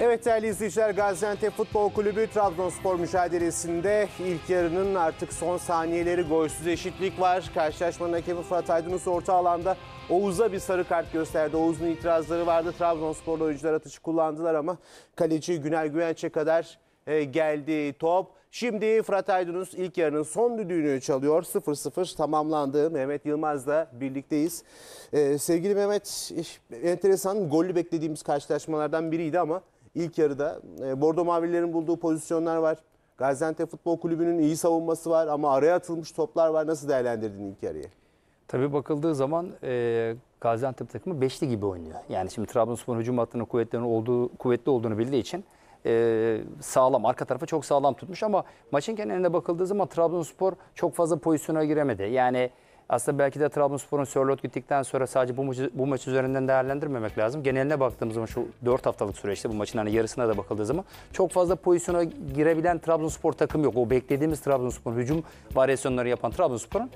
Evet değerli izleyiciler Gaziantep Futbol Kulübü Trabzonspor mücadelesinde ilk yarının artık son saniyeleri golsüz eşitlik var. Karşılaşmanın hakemi Fırat Aydınus orta alanda Oğuz'a bir sarı kart gösterdi. Oğuz'un itirazları vardı. Trabzonsporlu oyuncular atışı kullandılar ama kaleci Güner Güvenç'e kadar e, geldi top. Şimdi Fırat Aydınus ilk yarının son düdüğünü çalıyor. 0-0 tamamlandı. Mehmet Yılmaz'la birlikteyiz. Ee, sevgili Mehmet, enteresan gollü beklediğimiz karşılaşmalardan biriydi ama ilk yarıda. E, Bordo Mavililerin bulduğu pozisyonlar var. Gaziantep Futbol Kulübü'nün iyi savunması var ama araya atılmış toplar var. Nasıl değerlendirdin ilk yarıyı? Tabii bakıldığı zaman e, Gaziantep takımı beşli gibi oynuyor. Yani şimdi Trabzonspor hücum hattının kuvvetlerini olduğu, kuvvetli olduğunu bildiği için e, sağlam, arka tarafı çok sağlam tutmuş ama maçın geneline bakıldığı zaman Trabzonspor çok fazla pozisyona giremedi. Yani aslında belki de Trabzonspor'un Sörlot gittikten sonra sadece bu maçı, bu maç üzerinden değerlendirmemek lazım. Geneline baktığımız zaman şu 4 haftalık süreçte bu maçın hani yarısına da bakıldığı zaman çok fazla pozisyona girebilen Trabzonspor takım yok. O beklediğimiz Trabzonspor'un hücum varyasyonları yapan Trabzonspor'un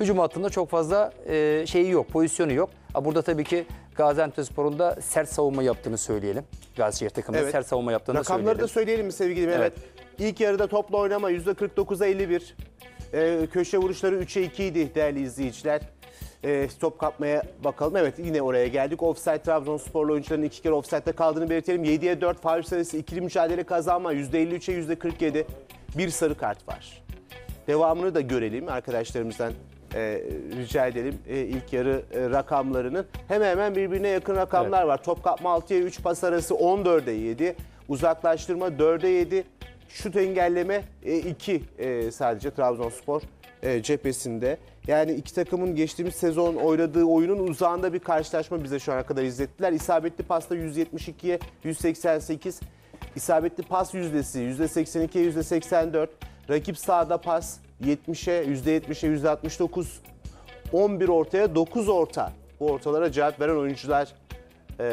hücum hattında çok fazla e, şeyi yok, pozisyonu yok. Ha, burada tabii ki Gaziantepspor'un da sert savunma yaptığını söyleyelim. Gazişehir takımının evet. sert savunma yaptığını Rakamları söyleyelim. Rakamları da söyleyelim mi sevgili Mehmet? Evet. İlk yarıda topla oynama %49'a 51. E, köşe vuruşları 3'e 2 idi değerli izleyiciler. E, ee, top kapmaya bakalım. Evet yine oraya geldik. Offside Trabzonsporlu oyuncuların iki kere offside'de kaldığını belirtelim. 7'ye 4 faul sayısı ikili mücadele kazanma %53'e %47 bir sarı kart var. Devamını da görelim arkadaşlarımızdan e, rica edelim e, ilk yarı e, rakamlarının. Hemen hemen birbirine yakın rakamlar evet. var. Top kapma 6'ya 3, pas arası 14'e 7, uzaklaştırma 4'e 7, şut engelleme 2 e, e, sadece Trabzonspor e, cephesinde. Yani iki takımın geçtiğimiz sezon oynadığı oyunun uzağında bir karşılaşma bize şu ana kadar izlettiler. İsabetli pasta 172'ye 188, İsabetli pas yüzdesi %82'ye %84, rakip sağda pas 70'e %70'e %69, 11 ortaya 9 orta. Bu ortalara cevap veren oyuncular e,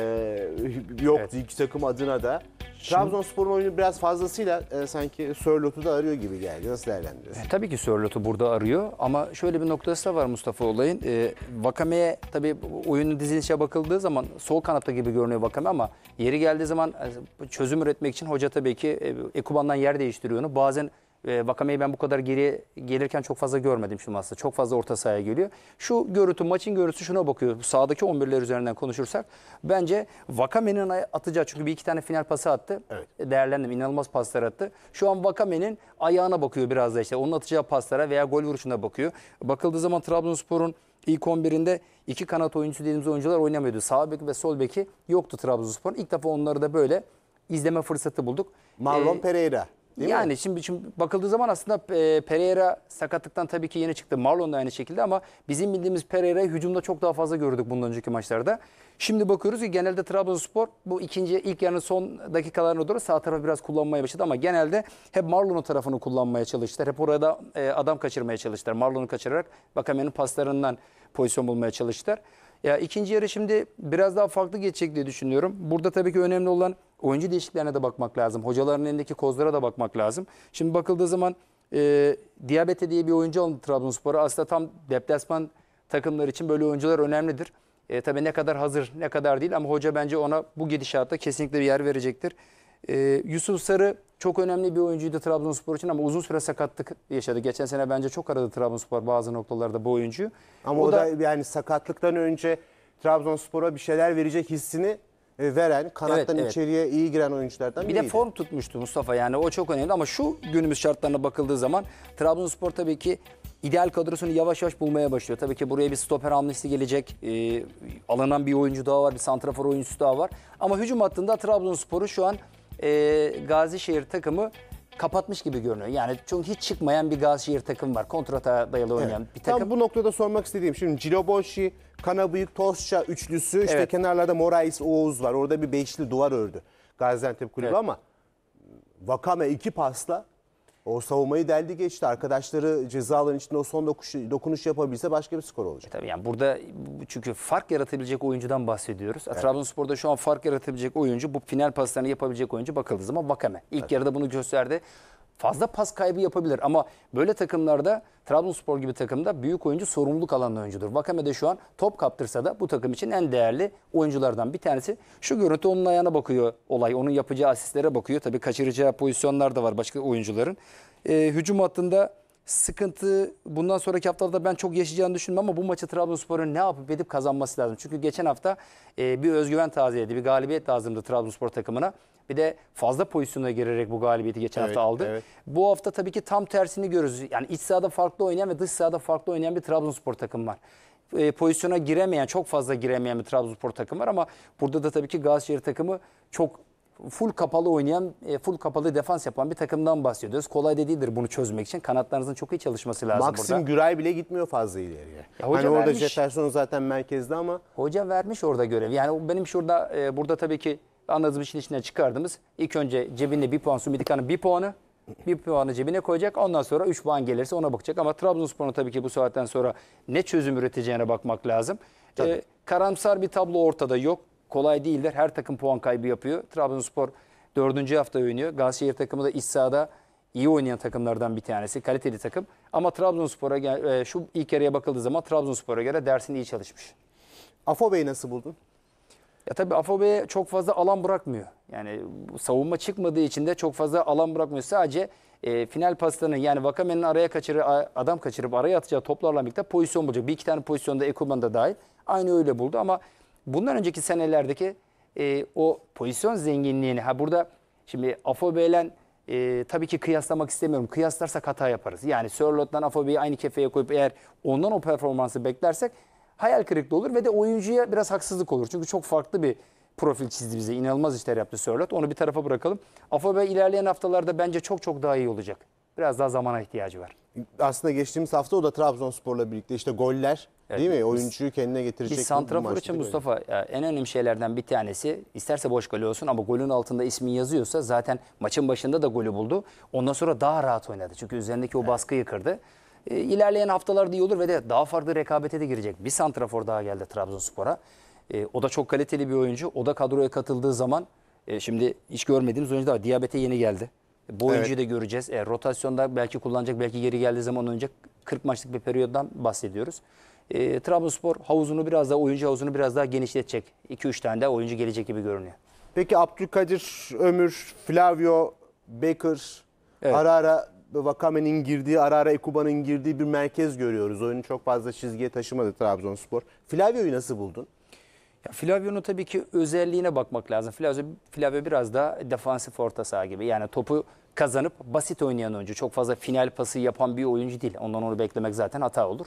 yok evet. iki takım adına da. Trabzonspor'un oyunu biraz fazlasıyla e, sanki Sörlot'u da arıyor gibi geldi. Nasıl değerlendiriyorsun? E, tabii ki Sörlot'u burada arıyor ama şöyle bir noktası da var Mustafa olayın. E, Vakame'ye tabii oyunun dizilişe bakıldığı zaman sol kanatta gibi görünüyor Vakame ama yeri geldiği zaman e, çözüm üretmek için hoca tabii ki e, Ekuban'dan yer değiştiriyor onu. Bazen e, Vakame'yi ben bu kadar geri gelirken çok fazla görmedim şu aslında. Çok fazla orta sahaya geliyor. Şu görüntü, maçın görüntüsü şuna bakıyor. Sağdaki 11'ler üzerinden konuşursak bence Vakame'nin atacağı çünkü bir iki tane final pası attı. Evet. E, değerlendim. inanılmaz paslar attı. Şu an Vakame'nin ayağına bakıyor biraz da işte. Onun atacağı paslara veya gol vuruşuna bakıyor. Bakıldığı zaman Trabzonspor'un ilk 11'inde iki kanat oyuncusu dediğimiz oyuncular oynamıyordu. Sağ bek ve sol beki yoktu Trabzonspor'un. İlk defa onları da böyle izleme fırsatı bulduk. Marlon ee, Pereira. Değil yani mi? şimdi şimdi bakıldığı zaman aslında e, Pereira sakatlıktan tabii ki yeni çıktı. Marlon da aynı şekilde ama bizim bildiğimiz Pereira'yı hücumda çok daha fazla gördük bundan önceki maçlarda. Şimdi bakıyoruz ki genelde Trabzonspor bu ikinci ilk yarının son dakikalarına doğru sağ tarafı biraz kullanmaya başladı ama genelde hep Marlon'un tarafını kullanmaya çalıştılar. Hep orada e, adam kaçırmaya çalıştılar. Marlon'u kaçırarak Bakame'nin paslarından pozisyon bulmaya çalıştılar. Ya ikinci yarı şimdi biraz daha farklı geçecek diye düşünüyorum. Burada tabii ki önemli olan oyuncu değişikliklerine de bakmak lazım. Hocaların elindeki kozlara da bakmak lazım. Şimdi bakıldığı zaman e, Diabete diye bir oyuncu alındı Trabzonspor'a. Aslında tam deplasman takımlar için böyle oyuncular önemlidir. E, tabii ne kadar hazır ne kadar değil ama hoca bence ona bu gidişatta kesinlikle bir yer verecektir. E, Yusuf Sarı çok önemli bir oyuncuydu Trabzonspor için ama uzun süre sakatlık yaşadı. Geçen sene bence çok aradı Trabzonspor bazı noktalarda bu oyuncuyu. Ama o, o da, da yani sakatlıktan önce Trabzonspor'a bir şeyler verecek hissini e, veren, kanattan evet, evet. içeriye iyi giren oyunculardan bir biriydi. Bir de form tutmuştu Mustafa yani o çok önemli ama şu günümüz şartlarına bakıldığı zaman Trabzonspor tabii ki ideal kadrosunu yavaş yavaş bulmaya başlıyor. Tabii ki buraya bir stoper hamlesi gelecek. E, alınan bir oyuncu daha var, bir santrafor oyuncusu daha var. Ama hücum hattında Trabzonspor'u şu an e, Gazişehir takımı kapatmış gibi görünüyor. Yani çünkü hiç çıkmayan bir Gazişehir takım var. Kontrata dayalı oynayan evet. bir takım. Tam bu noktada sormak istediğim şimdi Ciloboşi, Kanabıyık, Tosça üçlüsü evet. işte kenarlarda Morais, Oğuz var. Orada bir beşli duvar ördü Gaziantep kulübü evet. ama Vakame iki pasla o savunmayı deldi geçti. Arkadaşları cezaların alan içinde o son dokunuş, dokunuş yapabilse başka bir skor olacak. E tabii yani burada çünkü fark yaratabilecek oyuncudan bahsediyoruz. Evet. Trabzonspor'da şu an fark yaratabilecek oyuncu bu final paslarını yapabilecek oyuncu bakıldığı zaman Vakame. İlk evet. yarıda bunu gösterdi fazla pas kaybı yapabilir. Ama böyle takımlarda Trabzonspor gibi takımda büyük oyuncu sorumluluk alan oyuncudur. Vakamede şu an top kaptırsa da bu takım için en değerli oyunculardan bir tanesi. Şu görüntü onun ayağına bakıyor olay. Onun yapacağı asistlere bakıyor. Tabii kaçıracağı pozisyonlar da var başka oyuncuların. Ee, hücum hattında sıkıntı bundan sonraki haftalarda ben çok yaşayacağını düşünmüyorum ama bu maçı Trabzonspor'un ne yapıp edip kazanması lazım. Çünkü geçen hafta e, bir özgüven tazeledi, bir galibiyet lazımdı Trabzonspor takımına. Bir de fazla pozisyona girerek bu galibiyeti geçen evet, hafta aldı. Evet. Bu hafta tabii ki tam tersini görürüz. Yani iç sahada farklı oynayan ve dış sahada farklı oynayan bir Trabzonspor takımı var e, pozisyona giremeyen, çok fazla giremeyen bir Trabzonspor takımı var ama burada da tabii ki Galatasaray takımı çok full kapalı oynayan, e, full kapalı defans yapan bir takımdan bahsediyoruz. Kolay da değildir bunu çözmek için. Kanatlarınızın çok iyi çalışması lazım Maxim burada. Güray bile gitmiyor fazla ileriye. Ya hoca hani orada Jefferson zaten merkezde ama. Hoca vermiş orada görev. Yani benim şurada, e, burada tabii ki anladığımız işin içine çıkardığımız ilk önce cebinde bir puan, Sumidika'nın bir puanı. Bir puanı cebine koyacak. Ondan sonra 3 puan gelirse ona bakacak. Ama Trabzonspor'un tabii ki bu saatten sonra ne çözüm üreteceğine bakmak lazım. Tabii. Ee, karamsar bir tablo ortada yok kolay değildir. Her takım puan kaybı yapıyor. Trabzonspor dördüncü hafta oynuyor. Galatasaray takımı da iç sahada iyi oynayan takımlardan bir tanesi. Kaliteli takım. Ama Trabzonspor'a e, şu ilk yarıya bakıldığı zaman Trabzonspor'a göre dersini iyi çalışmış. Afobe'yi nasıl buldun? Ya tabii Afobe'ye çok fazla alan bırakmıyor. Yani savunma çıkmadığı için de çok fazla alan bırakmıyor. Sadece e, final paslarını yani Vakame'nin araya kaçırı, adam kaçırıp araya atacağı toplarla birlikte pozisyon bulacak. Bir iki tane pozisyonda Ekuban dahil. Aynı öyle buldu ama bundan önceki senelerdeki e, o pozisyon zenginliğini ha burada şimdi Afobe'yle e, tabii ki kıyaslamak istemiyorum. Kıyaslarsak hata yaparız. Yani Sörlot'tan Afobe'yi aynı kefeye koyup eğer ondan o performansı beklersek hayal kırıklığı olur ve de oyuncuya biraz haksızlık olur. Çünkü çok farklı bir profil çizdi bize. İnanılmaz işler yaptı Sörlot. Onu bir tarafa bırakalım. Afobe ilerleyen haftalarda bence çok çok daha iyi olacak biraz daha zamana ihtiyacı var. Aslında geçtiğimiz hafta o da Trabzonspor'la birlikte işte goller evet, değil mi? Oyuncuyu kendine getirecek. Biz santrafor için Mustafa en önemli şeylerden bir tanesi isterse boş gol olsun ama golün altında ismi yazıyorsa zaten maçın başında da golü buldu. Ondan sonra daha rahat oynadı. Çünkü üzerindeki o baskı evet. E, ilerleyen haftalarda iyi olur ve de daha farklı rekabete de girecek. Bir santrafor daha geldi Trabzonspor'a. E, o da çok kaliteli bir oyuncu. O da kadroya katıldığı zaman e, şimdi hiç görmediğimiz oyuncu da var. Diyabete yeni geldi. Bu oyuncuyu da göreceğiz. E, rotasyonda belki kullanacak, belki geri geldiği zaman oynayacak. 40 maçlık bir periyoddan bahsediyoruz. E, Trabzonspor havuzunu biraz daha, oyuncu havuzunu biraz daha genişletecek. 2-3 tane de oyuncu gelecek gibi görünüyor. Peki Abdülkadir, Ömür, Flavio, Baker, Evet. ara ara Vakame'nin girdiği, ara ara Ekuba'nın girdiği bir merkez görüyoruz. Oyunu çok fazla çizgiye taşımadı Trabzonspor. Flavio'yu nasıl buldun? Ya Flavio'nun tabii ki özelliğine bakmak lazım. Flavio, Flavio biraz daha defansif orta saha gibi. Yani topu kazanıp basit oynayan oyuncu. Çok fazla final pası yapan bir oyuncu değil. Ondan onu beklemek zaten hata olur.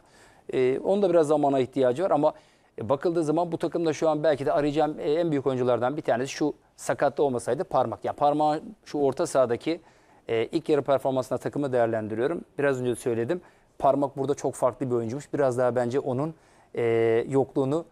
Ee, onun da biraz zamana ihtiyacı var ama e, bakıldığı zaman bu takımda şu an belki de arayacağım e, en büyük oyunculardan bir tanesi şu sakatlı olmasaydı parmak. yani parmağın şu orta sahadaki e, ilk yarı performansına takımı değerlendiriyorum. Biraz önce de söyledim. Parmak burada çok farklı bir oyuncumuş. Biraz daha bence onun e, yokluğunu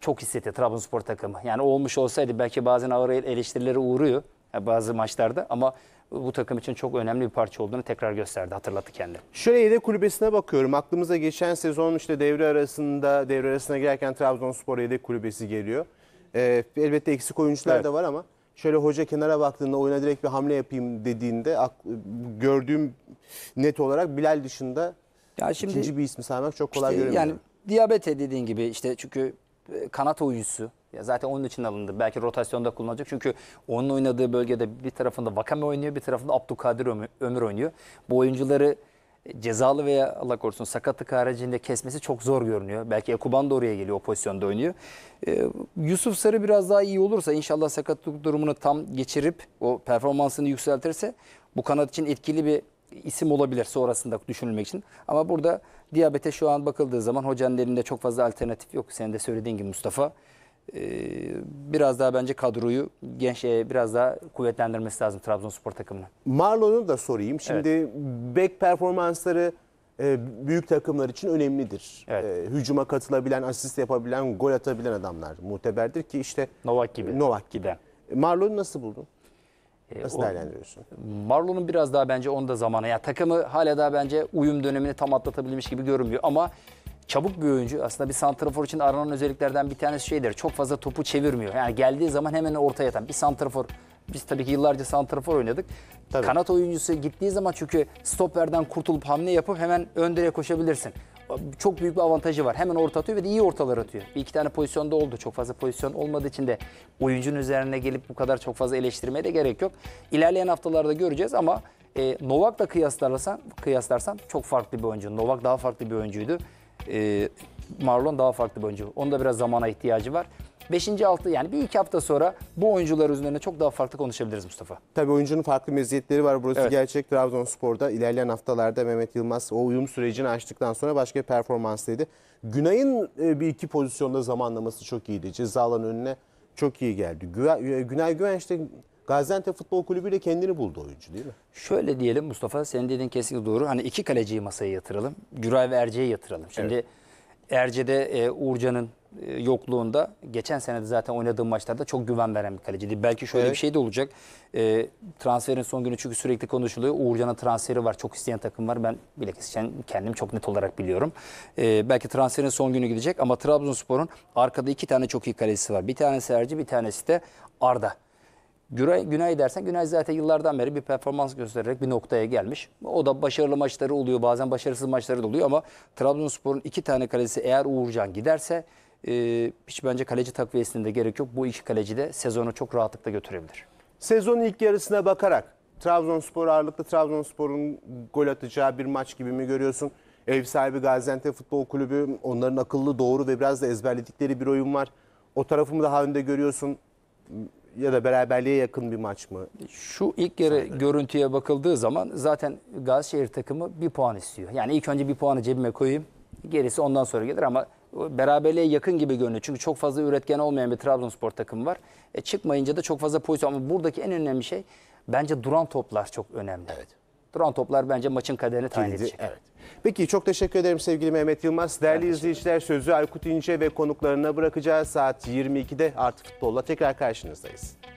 çok hissetti Trabzonspor takımı. Yani olmuş olsaydı belki bazen ağır eleştirilere uğruyor yani bazı maçlarda ama bu takım için çok önemli bir parça olduğunu tekrar gösterdi, hatırlattı kendini. Şöyle yedek kulübesine bakıyorum. Aklımıza geçen sezon işte devre arasında, devre arasına girerken Trabzonspor yedek kulübesi geliyor. Ee, elbette eksik oyuncular evet. da var ama şöyle hoca kenara baktığında oyuna direkt bir hamle yapayım dediğinde gördüğüm net olarak Bilal dışında ya şimdi, ikinci bir ismi saymak çok kolay işte görünmüyor. Yani diyabete dediğin gibi işte çünkü kanat oyuncusu. Ya zaten onun için alındı. Belki rotasyonda kullanacak. Çünkü onun oynadığı bölgede bir tarafında Vakame oynuyor, bir tarafında Abdülkadir Ömür oynuyor. Bu oyuncuları cezalı veya Allah korusun sakatlık haricinde kesmesi çok zor görünüyor. Belki Ekuban da oraya geliyor o pozisyonda oynuyor. Ee, Yusuf Sarı biraz daha iyi olursa inşallah sakatlık durumunu tam geçirip o performansını yükseltirse bu kanat için etkili bir isim olabilir sonrasında düşünülmek için. Ama burada diyabete şu an bakıldığı zaman hocanın elinde çok fazla alternatif yok. Senin de söylediğin gibi Mustafa. Ee, biraz daha bence kadroyu genç biraz daha kuvvetlendirmesi lazım Trabzonspor takımının. Marlon'u da sorayım. Şimdi evet. bek performansları e, büyük takımlar için önemlidir. Evet. E, hücuma katılabilen, asist yapabilen, gol atabilen adamlar muteberdir ki işte Novak gibi. Novak gibi. Marlon'u nasıl buldun? Ee, Nasıl değerlendiriyorsun? Marlon'un biraz daha bence onda zamana. Yani takımı hala daha bence uyum dönemini tam atlatabilmiş gibi görünmüyor. Ama çabuk bir oyuncu. Aslında bir santrafor için aranan özelliklerden bir tanesi şeydir. Çok fazla topu çevirmiyor. Yani geldiği zaman hemen ortaya atan bir santrafor. Biz tabii ki yıllarca santrafor oynadık. Tabii. Kanat oyuncusu gittiği zaman çünkü stoperden kurtulup hamle yapıp hemen öndere koşabilirsin çok büyük bir avantajı var. Hemen orta atıyor ve de iyi ortalar atıyor. Bir iki tane pozisyonda oldu. Çok fazla pozisyon olmadığı için de oyuncunun üzerine gelip bu kadar çok fazla eleştirmeye de gerek yok. İlerleyen haftalarda göreceğiz ama e, Novak'la kıyaslarsan, kıyaslarsan çok farklı bir oyuncu. Novak daha farklı bir oyuncuydu. E, Marlon daha farklı bir oyuncu. Onda biraz zamana ihtiyacı var. 5. 6 yani bir iki hafta sonra bu oyuncular üzerine çok daha farklı konuşabiliriz Mustafa. Tabii oyuncunun farklı meziyetleri var. Burası evet. gerçek Trabzonspor'da. ilerleyen haftalarda Mehmet Yılmaz o uyum sürecini açtıktan sonra başka bir performanslıydı. Günay'ın e, bir iki pozisyonda zamanlaması çok iyiydi. Cezalan önüne çok iyi geldi. E, Günay Güvenç işte Gaziantep Futbol Kulübü ile kendini buldu oyuncu değil mi? Şöyle diyelim Mustafa senin dediğin kesinlikle doğru. Hani iki kaleciyi masaya yatıralım. Güray ve Erce'yi yatıralım. Şimdi evet. Erce'de e, Uğurcan'ın e, yokluğunda geçen sene de zaten oynadığı maçlarda çok güven veren bir kaleciydi. Belki şöyle evet. bir şey de olacak. E, transferin son günü çünkü sürekli konuşuluyor. Uğurcan'a transferi var. Çok isteyen takım var. Ben bilakis kendim çok net olarak biliyorum. E, belki transferin son günü gidecek ama Trabzonspor'un arkada iki tane çok iyi kalecisi var. Bir tanesi Erci, bir tanesi de Arda. Güney günay dersen Günay zaten yıllardan beri bir performans göstererek bir noktaya gelmiş. O da başarılı maçları oluyor bazen başarısız maçları da oluyor ama Trabzonspor'un iki tane kalesi eğer Uğurcan giderse e, hiç bence kaleci takviyesinde gerek yok. Bu iki kaleci de sezonu çok rahatlıkla götürebilir. Sezonun ilk yarısına bakarak Trabzonspor ağırlıklı Trabzonspor'un gol atacağı bir maç gibi mi görüyorsun? Ev sahibi Gaziantep Futbol Kulübü onların akıllı, doğru ve biraz da ezberledikleri bir oyun var. O tarafımı daha önde görüyorsun ya da beraberliğe yakın bir maç mı? Şu ilk yarı Sanırım. görüntüye bakıldığı zaman zaten Gazişehir takımı bir puan istiyor. Yani ilk önce bir puanı cebime koyayım. Gerisi ondan sonra gelir ama beraberliğe yakın gibi görünüyor. Çünkü çok fazla üretken olmayan bir Trabzonspor takımı var. E, çıkmayınca da çok fazla pozisyon ama buradaki en önemli şey bence duran toplar çok önemli. Evet. Duran toplar bence maçın kaderini tayin edecek. Evet. Peki çok teşekkür ederim sevgili Mehmet Yılmaz. Değerli izleyiciler sözü Aykut İnce ve konuklarına bırakacağız. Saat 22'de artık futbolla tekrar karşınızdayız.